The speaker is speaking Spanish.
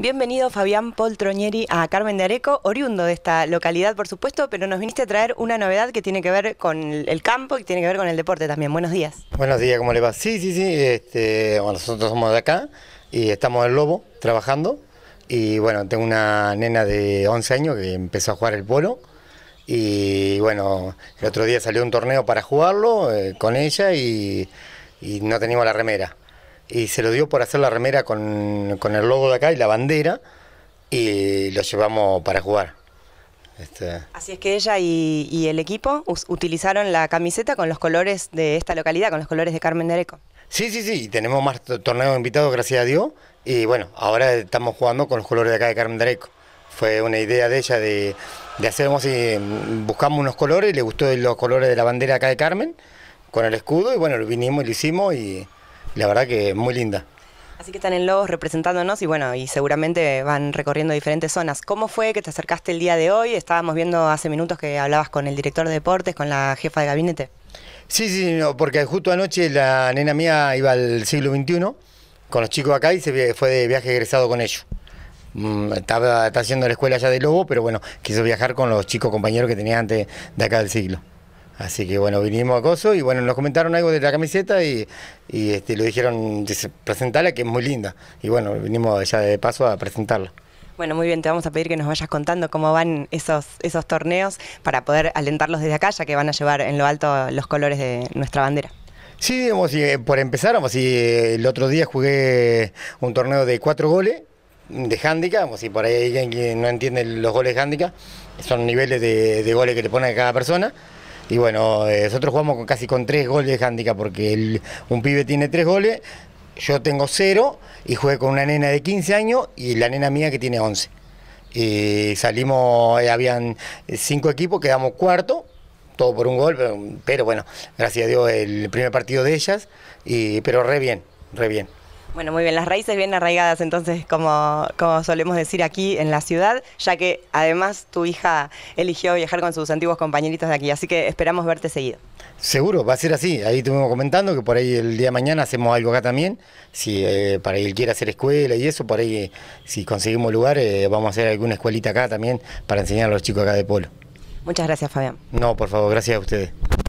Bienvenido Fabián Poltronieri a Carmen de Areco, oriundo de esta localidad, por supuesto, pero nos viniste a traer una novedad que tiene que ver con el campo y tiene que ver con el deporte también. Buenos días. Buenos días, ¿cómo le va? Sí, sí, sí. Este, nosotros somos de acá y estamos en Lobo trabajando. Y bueno, tengo una nena de 11 años que empezó a jugar el polo. Y bueno, el otro día salió un torneo para jugarlo eh, con ella y, y no teníamos la remera y se lo dio por hacer la remera con, el logo de acá y la bandera y lo llevamos para jugar. Este, Así es que ella y, el equipo utilizaron la camiseta con los colores de esta localidad, con los colores de Carmen de Areco. Sí, sí, sí, tenemos más torneos invitados, gracias a Dios. Y bueno, ahora estamos jugando con los colores de acá de Carmen de Fue una idea de ella de, de hacer, buscamos unos colores, le gustó los colores de la bandera acá de Carmen, con el escudo, y bueno, lo vinimos y lo hicimos la verdad que muy linda. Así que están en Lobos representándonos y bueno, y seguramente van recorriendo diferentes zonas. ¿Cómo fue que te acercaste el día de hoy? Estábamos viendo hace minutos que hablabas con el director de deportes, con la jefa de gabinete. Sí, sí, porque justo anoche la nena mía iba al siglo XXI con los chicos acá y se fue de viaje egresado con ellos. Mm, estaba, está haciendo la escuela allá de Lobo, pero bueno, quiso viajar con los chicos compañeros que tenía antes de acá del siglo. Así que bueno, vinimos a Coso y bueno, nos comentaron algo de la camiseta y, este, lo dijeron, dice, presentala que es muy linda. Y bueno, vinimos ya de paso a presentarla. Bueno, muy bien, te vamos a pedir que nos vayas contando cómo van esos, esos torneos para poder alentarlos desde acá, ya que van a llevar en lo alto los colores de nuestra bandera. Sí, digamos, eh, por empezar, vamos y, eh, el otro día jugué un torneo de cuatro goles de handicap, si por ahí alguien que no entiende los goles de handicap, son niveles de, de goles que le ponen a cada persona. Y bueno, eh, nosotros jugamos con, casi con tres goles de handicap, porque un pibe tiene tres goles, yo tengo cero, y jugué con una nena de 15 años y la nena mía que tiene 11. Y salimos, eh, habían cinco equipos, quedamos cuarto, todo por un gol, pero, bueno, gracias a Dios el primer partido de ellas, y, pero re bien, re bien. Bueno, muy bien, las raíces bien arraigadas entonces, como, como solemos decir aquí en la ciudad, ya que además tu hija eligió viajar con sus antiguos compañeritos de aquí, así que esperamos verte seguido. Seguro, va a ser así, ahí estuvimos comentando que por ahí el día de mañana hacemos algo acá también, si eh, para él quiere hacer escuela y eso, por ahí si conseguimos lugar eh, vamos a hacer alguna escuelita acá también para enseñar a los chicos acá de Polo. Muchas gracias, Fabián. No, por favor, gracias a ustedes.